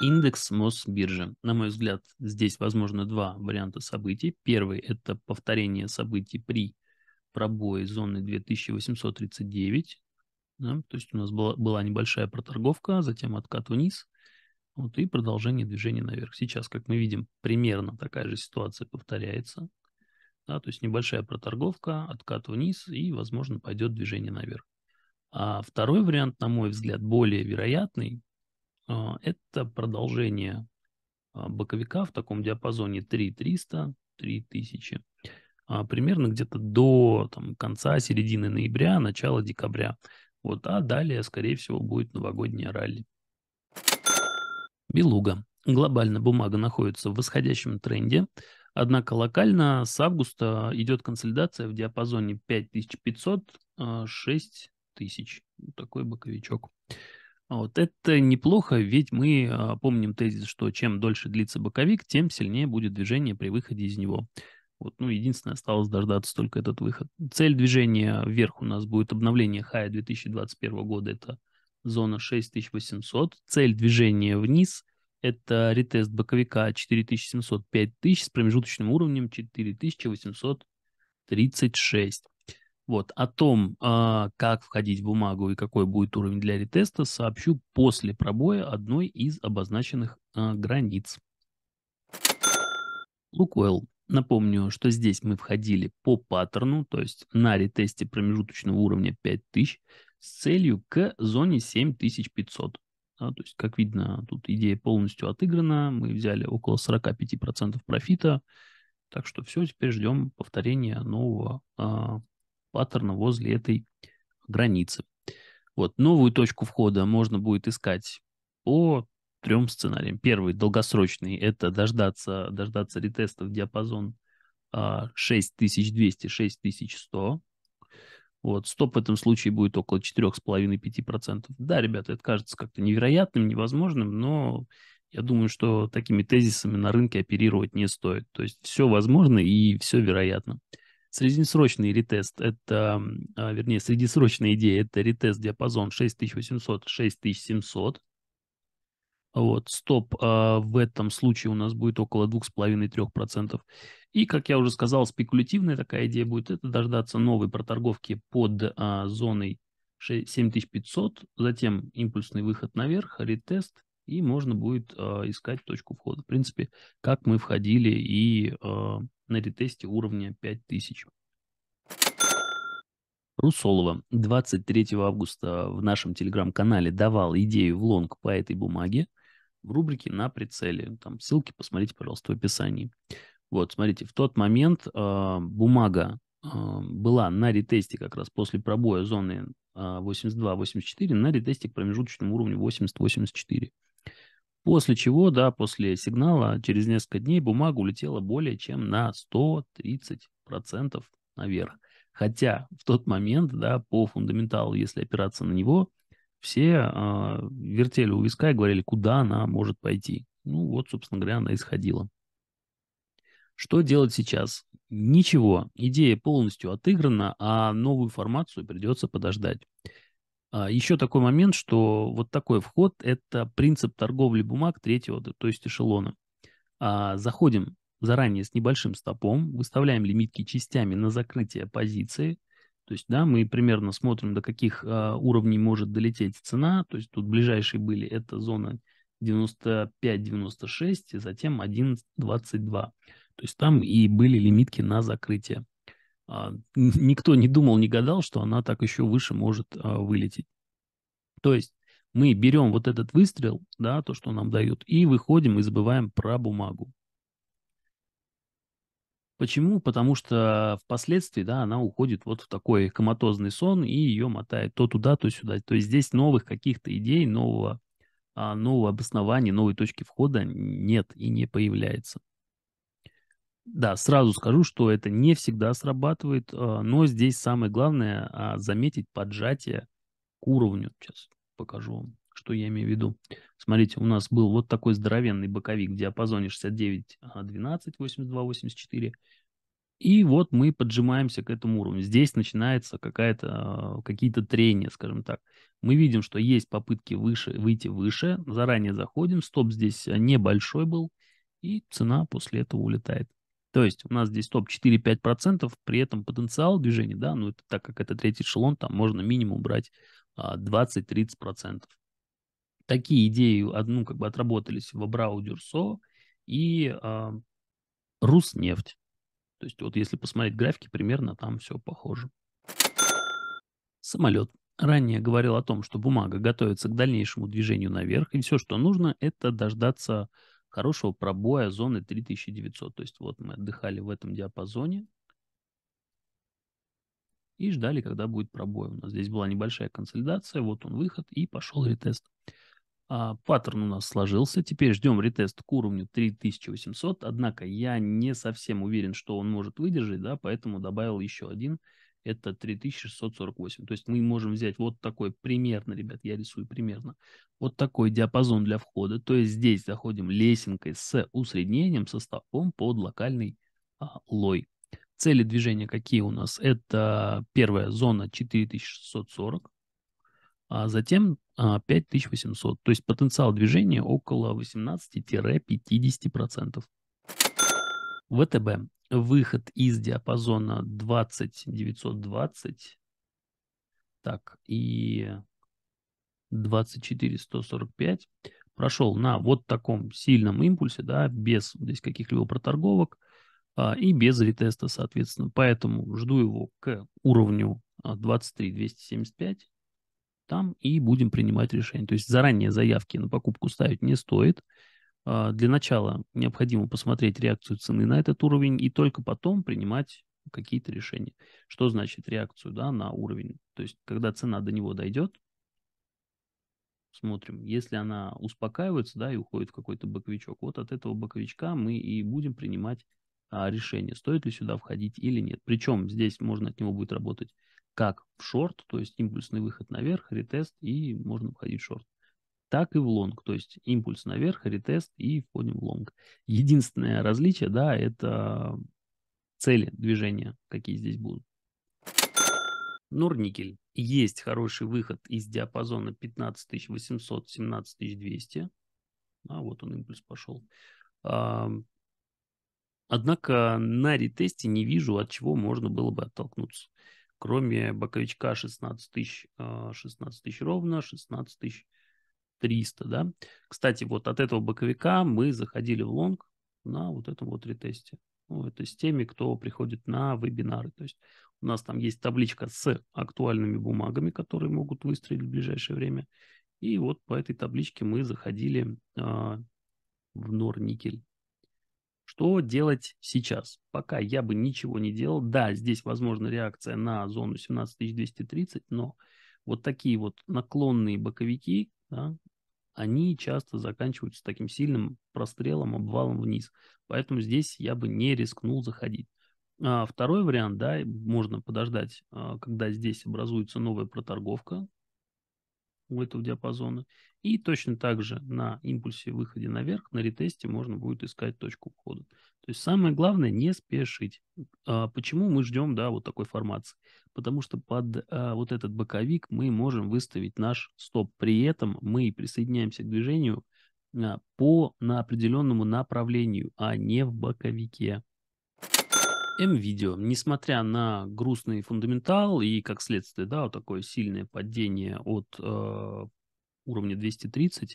Индекс Мосбиржи. На мой взгляд, здесь возможно два варианта событий. Первый – это повторение событий при пробое зоны 2839. Да, то есть у нас была, была небольшая проторговка, затем откат вниз вот, и продолжение движения наверх. Сейчас, как мы видим, примерно такая же ситуация повторяется. Да, то есть небольшая проторговка, откат вниз и, возможно, пойдет движение наверх. А второй вариант, на мой взгляд, более вероятный, а, это продолжение а, боковика в таком диапазоне 3300, 3000, а, примерно где-то до там, конца, середины ноября, начала декабря. Вот, а далее, скорее всего, будет новогоднее ралли. Белуга. Глобально бумага находится в восходящем тренде, однако локально с августа идет консолидация в диапазоне 5500-6000 тысяч. Вот ну, такой боковичок. Вот это неплохо, ведь мы а, помним тезис, что чем дольше длится боковик, тем сильнее будет движение при выходе из него. Вот, ну, единственное, осталось дождаться только этот выход. Цель движения вверх у нас будет обновление хая 2021 года, это зона 6800. Цель движения вниз – это ретест боковика 4700-5000 с промежуточным уровнем 4836. Вот, о том, а, как входить в бумагу и какой будет уровень для ретеста, сообщу после пробоя одной из обозначенных а, границ. Лукойл. Напомню, что здесь мы входили по паттерну, то есть на ретесте промежуточного уровня 5000 с целью к зоне 7500. Да, то есть, как видно, тут идея полностью отыграна. Мы взяли около 45% профита. Так что все, теперь ждем повторения нового а, паттерна возле этой границы. Вот, новую точку входа можно будет искать по трем сценариям. Первый, долгосрочный, это дождаться, дождаться ретеста в диапазон 6200-6100. А, вот, стоп в этом случае будет около 4,5-5%. Да, ребята, это кажется как-то невероятным, невозможным, но я думаю, что такими тезисами на рынке оперировать не стоит. То есть все возможно и все вероятно. Среднесрочный ретест – это, а, вернее, среднесрочная идея – это ретест диапазон 6800-6700. Вот, стоп а, в этом случае у нас будет около 2,5-3%. И, как я уже сказал, спекулятивная такая идея будет – это дождаться новой проторговки под а, зоной 7500, затем импульсный выход наверх, ретест, и можно будет э, искать точку входа. В принципе, как мы входили и э, на ретесте уровня 5000. Русолова 23 августа в нашем телеграм-канале давал идею в лонг по этой бумаге в рубрике «На прицеле». Там ссылки посмотрите, пожалуйста, в описании. Вот, смотрите, в тот момент э, бумага э, была на ретесте как раз после пробоя зоны э, 82-84 на ретесте к промежуточному уровню 80-84. После чего, да, после сигнала через несколько дней бумага улетела более чем на 130% наверх. Хотя в тот момент, да, по фундаменталу, если опираться на него, все э, вертели у виска и говорили, куда она может пойти. Ну вот, собственно говоря, она исходила. Что делать сейчас? Ничего, идея полностью отыграна, а новую формацию придется подождать. А, Еще такой момент, что вот такой вход – это принцип торговли бумаг третьего, то есть эшелона. А, заходим заранее с небольшим стопом, выставляем лимитки частями на закрытие позиции. То есть, да, мы примерно смотрим, до каких а, уровней может долететь цена. То есть тут ближайшие были – это зона 95-96, и затем 22. То есть там и были лимитки на закрытие. А, никто не думал, не гадал, что она так еще выше может а, вылететь. То есть мы берем вот этот выстрел, да, то, что нам дают, и выходим и забываем про бумагу. Почему? Потому что впоследствии, да, она уходит вот в такой коматозный сон, и ее мотает то туда, то сюда. То есть здесь новых каких-то идей, нового, а, нового обоснования, новой точки входа нет и не появляется. Да, сразу скажу, что это не всегда срабатывает, а, но здесь самое главное а, заметить поджатие к уровню. Сейчас покажу вам, что я имею в виду. Смотрите, у нас был вот такой здоровенный боковик в диапазоне 69, 12, 82, 84. И вот мы поджимаемся к этому уровню. Здесь начинается какая-то, а, какие-то трения, скажем так. Мы видим, что есть попытки выше, выйти выше. Заранее заходим. Стоп здесь небольшой был. И цена после этого улетает. То есть у нас здесь топ 4-5%, при этом потенциал движения, да, ну это так как это третий эшелон, там можно минимум брать а, 20-30%. Такие идеи, одну а, как бы отработались в Абрау Дюрсо и а, Руснефть. То есть вот если посмотреть графики, примерно там все похоже. Самолет. Ранее говорил о том, что бумага готовится к дальнейшему движению наверх, и все, что нужно, это дождаться хорошего пробоя зоны 3900. То есть вот мы отдыхали в этом диапазоне и ждали, когда будет пробой. У нас здесь была небольшая консолидация, вот он выход и пошел ретест. А, паттерн у нас сложился. Теперь ждем ретест к уровню 3800. Однако я не совсем уверен, что он может выдержать, да, поэтому добавил еще один это 3648. То есть мы можем взять вот такой примерно, ребят, я рисую примерно, вот такой диапазон для входа. То есть здесь заходим лесенкой с усреднением, со стопом под локальный а, лой. Цели движения какие у нас? Это первая зона 4640, а затем 5800. А, То есть потенциал движения около 18-50%. ВТБ выход из диапазона 20-920, так, и 24-145 прошел на вот таком сильном импульсе, да, без здесь каких-либо проторговок а, и без ретеста, соответственно. Поэтому жду его к уровню 23-275 а, там и будем принимать решение. То есть заранее заявки на покупку ставить не стоит. А, для начала необходимо посмотреть реакцию цены на этот уровень и только потом принимать какие-то решения. Что значит реакцию да, на уровень? То есть, когда цена до него дойдет, смотрим, если она успокаивается да, и уходит в какой-то боковичок, вот от этого боковичка мы и будем принимать а, решение, стоит ли сюда входить или нет. Причем здесь можно от него будет работать как в шорт, то есть импульсный выход наверх, ретест, и можно входить в шорт так и в лонг. То есть импульс наверх, ретест и входим в лонг. Единственное различие, да, это цели движения, какие здесь будут. Норникель. Есть хороший выход из диапазона 15800-17200. А вот он импульс пошел. А, однако на ретесте не вижу, от чего можно было бы оттолкнуться. Кроме боковичка 16 тысяч, 16 а, тысяч ровно, 16 тысяч 300, да. Кстати, вот от этого боковика мы заходили в лонг на вот этом вот ретесте. Ну, то есть теми, кто приходит на вебинары. То есть у нас там есть табличка с актуальными бумагами, которые могут выстрелить в ближайшее время. И вот по этой табличке мы заходили а, в Норникель. Что делать сейчас? Пока я бы ничего не делал. Да, здесь возможна реакция на зону 17230, но вот такие вот наклонные боковики, да, они часто заканчиваются таким сильным прострелом, обвалом вниз. Поэтому здесь я бы не рискнул заходить. А второй вариант, да, можно подождать, а, когда здесь образуется новая проторговка, у этого диапазона. И точно так же на импульсе выходе наверх, на ретесте можно будет искать точку входа. То есть самое главное не спешить. А почему мы ждем да, вот такой формации? Потому что под а, вот этот боковик мы можем выставить наш стоп. При этом мы присоединяемся к движению а, по на определенному направлению, а не в боковике. М-видео, несмотря на грустный фундаментал и, как следствие, да, вот такое сильное падение от э, уровня 230, э,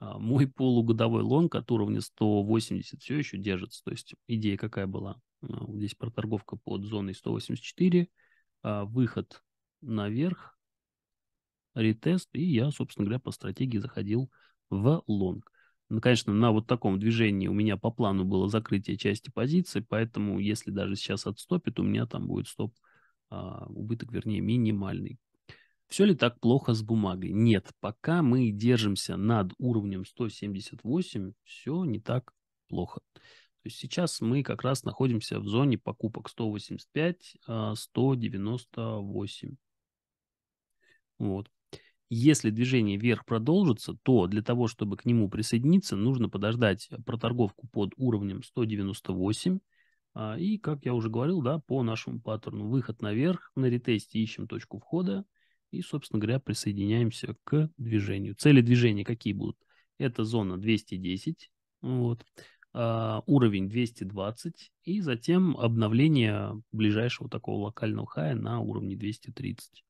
а, мой полугодовой лонг от уровня 180 все еще держится. То есть идея какая была? А, здесь проторговка под зоной 184, э, а, выход наверх, ретест, и я, собственно говоря, по стратегии заходил в лонг. Ну, конечно, на вот таком движении у меня по плану было закрытие части позиции, поэтому если даже сейчас отстопит, у меня там будет стоп, а, убыток, вернее, минимальный. Все ли так плохо с бумагой? Нет, пока мы держимся над уровнем 178, все не так плохо. То есть сейчас мы как раз находимся в зоне покупок 185-198. А, вот если движение вверх продолжится, то для того, чтобы к нему присоединиться, нужно подождать э, проторговку под уровнем 198. А, и, как я уже говорил, да, по нашему паттерну выход наверх, на ретесте ищем точку входа и, собственно говоря, присоединяемся к движению. Цели движения какие будут? Это зона 210, вот, а, уровень 220 и затем обновление ближайшего такого локального хая на уровне 230.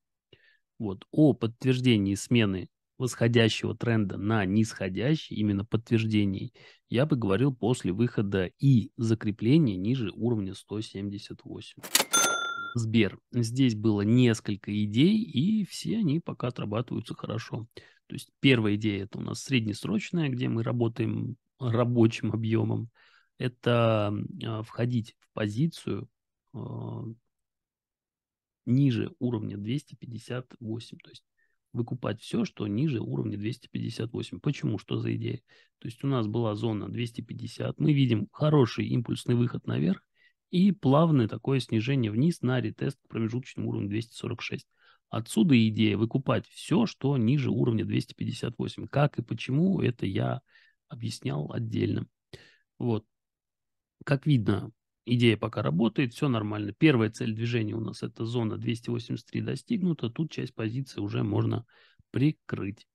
Вот. О подтверждении смены восходящего тренда на нисходящий, именно подтверждений, я бы говорил после выхода и закрепления ниже уровня 178. Сбер. Здесь было несколько идей, и все они пока отрабатываются хорошо. То есть первая идея это у нас среднесрочная, где мы работаем рабочим объемом. Это а, входить в позицию а, ниже уровня 258. То есть выкупать все, что ниже уровня 258. Почему? Что за идея? То есть у нас была зона 250, мы видим хороший импульсный выход наверх и плавное такое снижение вниз на ретест к промежуточному уровню 246. Отсюда идея выкупать все, что ниже уровня 258. Как и почему, это я объяснял отдельно. Вот. Как видно, идея пока работает, все нормально. Первая цель движения у нас это зона 283 достигнута, тут часть позиции уже можно прикрыть.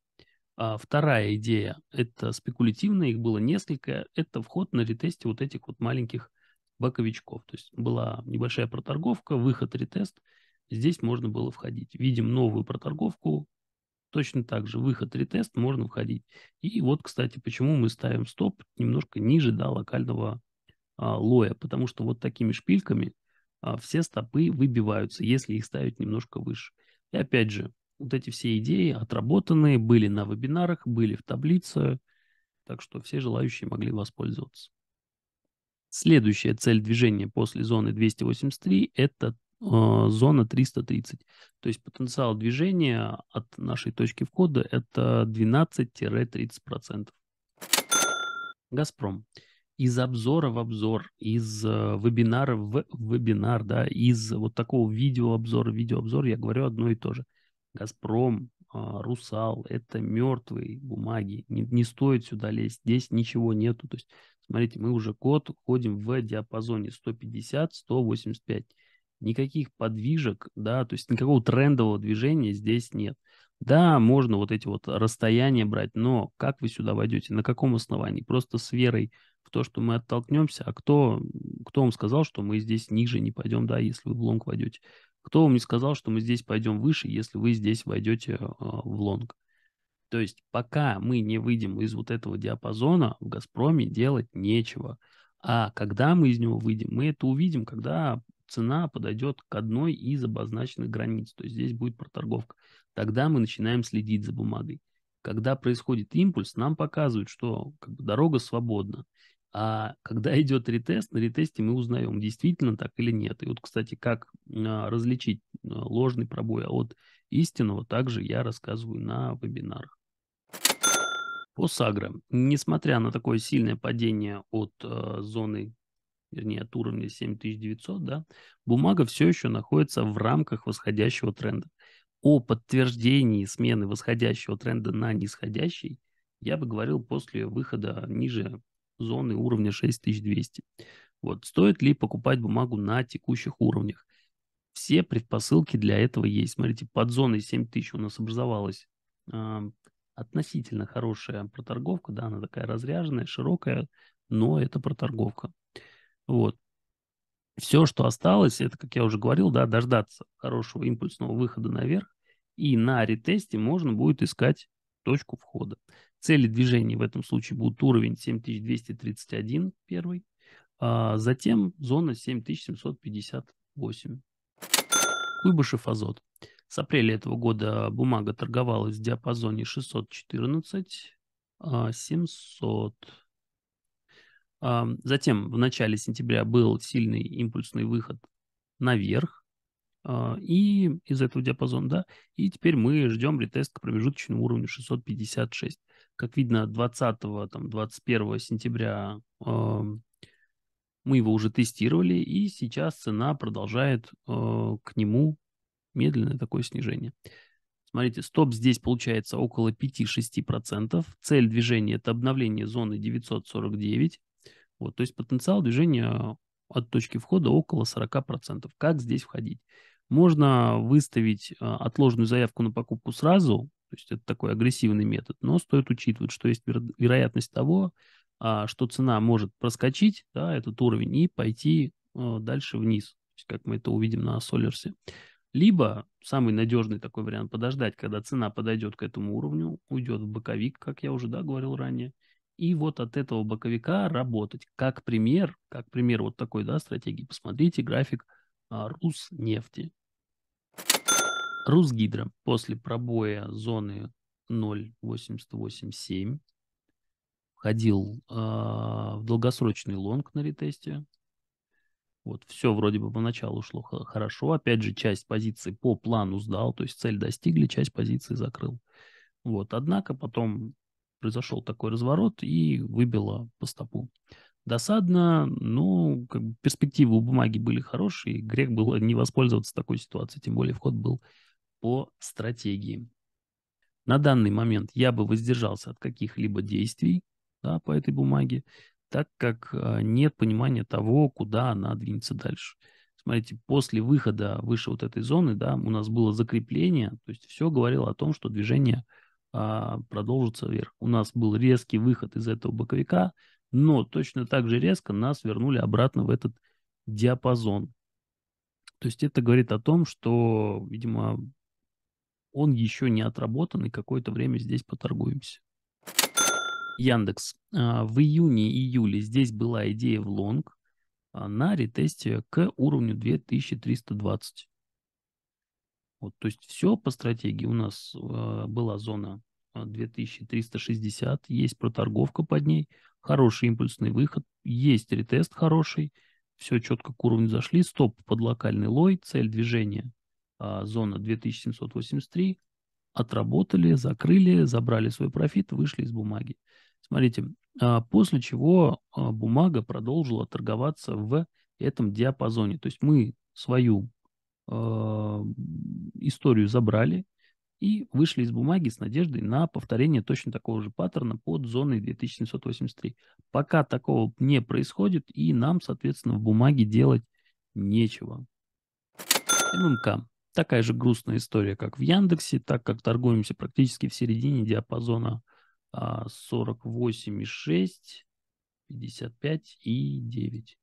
А вторая идея это спекулятивная, их было несколько, это вход на ретесте вот этих вот маленьких боковичков. То есть была небольшая проторговка, выход ретест, здесь можно было входить. Видим новую проторговку, точно так же выход ретест можно входить. И вот, кстати, почему мы ставим стоп немножко ниже да, локального а, лоя, потому что вот такими шпильками а, все стопы выбиваются, если их ставить немножко выше. И опять же, вот эти все идеи отработанные, были на вебинарах, были в таблице, так что все желающие могли воспользоваться. Следующая цель движения после зоны 283 – это а, зона 330. То есть потенциал движения от нашей точки входа – это 12-30%. «Газпром» из обзора в обзор, из э, вебинара в вебинар, да, из вот такого видеообзора в видеообзор я говорю одно и то же. Газпром, а, Русал, это мертвые бумаги, не, не стоит сюда лезть, здесь ничего нету. То есть, смотрите, мы уже год ходим в диапазоне 150-185. Никаких подвижек, да, то есть никакого трендового движения здесь нет. Да, можно вот эти вот расстояния брать, но как вы сюда войдете, на каком основании? Просто с верой в то, что мы оттолкнемся, а кто, кто вам сказал, что мы здесь ниже не пойдем, да, если вы в лонг войдете? Кто вам не сказал, что мы здесь пойдем выше, если вы здесь войдете э, в лонг? То есть пока мы не выйдем из вот этого диапазона, в «Газпроме» делать нечего. А когда мы из него выйдем, мы это увидим, когда цена подойдет к одной из обозначенных границ. То есть здесь будет проторговка. Тогда мы начинаем следить за бумагой. Когда происходит импульс, нам показывают, что как бы, дорога свободна. А когда идет ретест, на ретесте мы узнаем, действительно так или нет. И вот, кстати, как а, различить э, ложный пробой от истинного, также я рассказываю на вебинарах. По Сагра. Несмотря на такое сильное падение от э, зоны, вернее, от уровня 7900, да, бумага все еще находится в рамках восходящего тренда. О подтверждении смены восходящего тренда на нисходящий я бы говорил после выхода ниже зоны уровня 6200. Вот, стоит ли покупать бумагу на текущих уровнях? Все предпосылки для этого есть. Смотрите, под зоной 7000 у нас образовалась э, относительно хорошая проторговка, да, она такая разряженная, широкая, но это проторговка. Вот. Все, что осталось, это, как я уже говорил, да, дождаться хорошего импульсного выхода наверх, и на ретесте можно будет искать точку входа. Цели движений в этом случае будут уровень 7231 первый, а затем зона 7758. Куйбышев азот. С апреля этого года бумага торговалась в диапазоне 614-700. А а затем в начале сентября был сильный импульсный выход наверх а, и из этого диапазона, да, и теперь мы ждем ретест к промежуточному уровню 656. Как видно, 20 там, 21 сентября э, мы его уже тестировали, и сейчас цена продолжает э, к нему медленное такое снижение. Смотрите, стоп здесь получается около 5-6%. Цель движения – это обновление зоны 949. Вот, то есть потенциал движения от точки входа около 40%. Как здесь входить? Можно выставить а, отложенную заявку на покупку сразу, то есть это такой агрессивный метод, но стоит учитывать, что есть вероятность того, а, что цена может проскочить, да, этот уровень, и пойти а, дальше вниз, как мы это увидим на Солерсе. Либо самый надежный такой вариант подождать, когда цена подойдет к этому уровню, уйдет в боковик, как я уже да, говорил ранее, и вот от этого боковика работать. Как пример, как пример вот такой да, стратегии, посмотрите график – а, Руснефти. Русгидро после пробоя зоны 0.88.7 входил а, в долгосрочный лонг на ретесте. Вот, все вроде бы поначалу шло хорошо. Опять же, часть позиции по плану сдал, то есть цель достигли, часть позиции закрыл. Вот, однако потом произошел такой разворот и выбило по стопу досадно, но как бы, перспективы у бумаги были хорошие, и грех было не воспользоваться такой ситуацией, тем более вход был по стратегии. На данный момент я бы воздержался от каких-либо действий да, по этой бумаге, так как а, нет понимания того, куда она двинется дальше. Смотрите, после выхода выше вот этой зоны, да, у нас было закрепление, то есть все говорило о том, что движение а, продолжится вверх. У нас был резкий выход из этого боковика, но точно так же резко нас вернули обратно в этот диапазон. То есть это говорит о том, что, видимо, он еще не отработан, и какое-то время здесь поторгуемся. Яндекс. А, в июне-июле здесь была идея в лонг а, на ретесте к уровню 2320. Вот, то есть все по стратегии. У нас а, была зона 2360, есть проторговка под ней, хороший импульсный выход, есть ретест хороший, все четко к уровню зашли, стоп под локальный лой, цель движения а, зона 2783, отработали, закрыли, забрали свой профит, вышли из бумаги. Смотрите, а, после чего а, бумага продолжила торговаться в этом диапазоне. То есть мы свою а, историю забрали, и вышли из бумаги с надеждой на повторение точно такого же паттерна под зоной 2783. Пока такого не происходит, и нам, соответственно, в бумаге делать нечего. ММК. Такая же грустная история, как в Яндексе, так как торгуемся практически в середине диапазона 48,6, а, 55 и 9.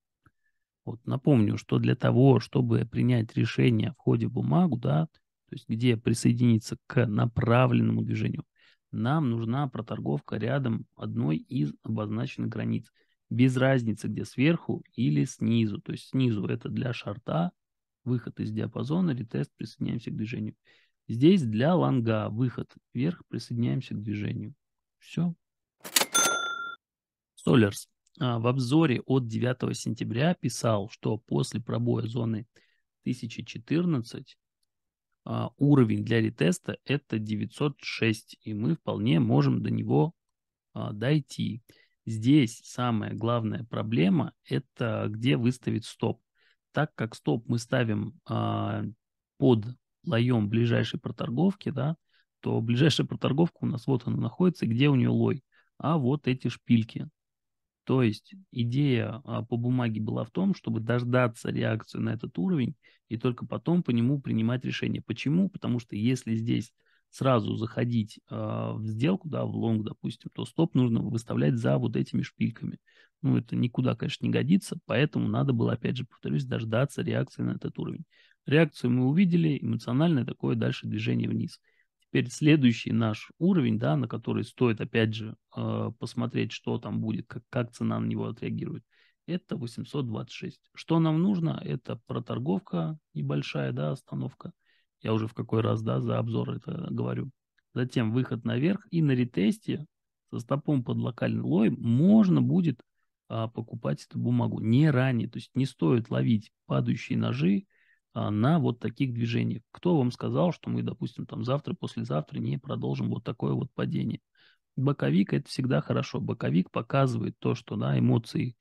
Вот напомню, что для того, чтобы принять решение о входе в бумагу, да, то есть где присоединиться к направленному движению, нам нужна проторговка рядом одной из обозначенных границ. Без разницы, где сверху или снизу. То есть снизу это для шарта, выход из диапазона, ретест, присоединяемся к движению. Здесь для ланга выход вверх, присоединяемся к движению. Все. Солерс а, в обзоре от 9 сентября писал, что после пробоя зоны 1014 а, уровень для ретеста это 906, и мы вполне можем до него а, дойти. Здесь самая главная проблема это где выставить стоп. Так как стоп мы ставим а, под лоем ближайшей проторговки, да, то ближайшая проторговка у нас вот она находится, где у нее лой, а вот эти шпильки. То есть идея а, по бумаге была в том, чтобы дождаться реакции на этот уровень и только потом по нему принимать решение. Почему? Потому что если здесь сразу заходить э, в сделку, да, в лонг, допустим, то стоп нужно выставлять за вот этими шпильками. Ну, это никуда, конечно, не годится, поэтому надо было, опять же, повторюсь, дождаться реакции на этот уровень. Реакцию мы увидели, эмоциональное такое дальше движение вниз – Теперь следующий наш уровень, да, на который стоит, опять же, э, посмотреть, что там будет, как, как цена на него отреагирует, это 826. Что нам нужно? Это проторговка небольшая, да, остановка. Я уже в какой раз, да, за обзор это говорю. Затем выход наверх и на ретесте со стопом под локальный лой можно будет а, покупать эту бумагу не ранее. То есть не стоит ловить падающие ножи, а, на вот таких движениях. Кто вам сказал, что мы, допустим, там завтра, послезавтра не продолжим вот такое вот падение? Боковик – это всегда хорошо. Боковик показывает то, что да, эмоции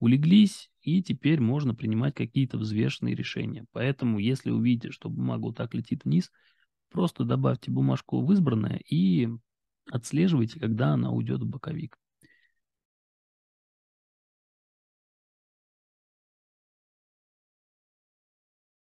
улеглись, и теперь можно принимать какие-то взвешенные решения. Поэтому, если увидите, что бумага вот так летит вниз, просто добавьте бумажку в избранное и отслеживайте, когда она уйдет в боковик.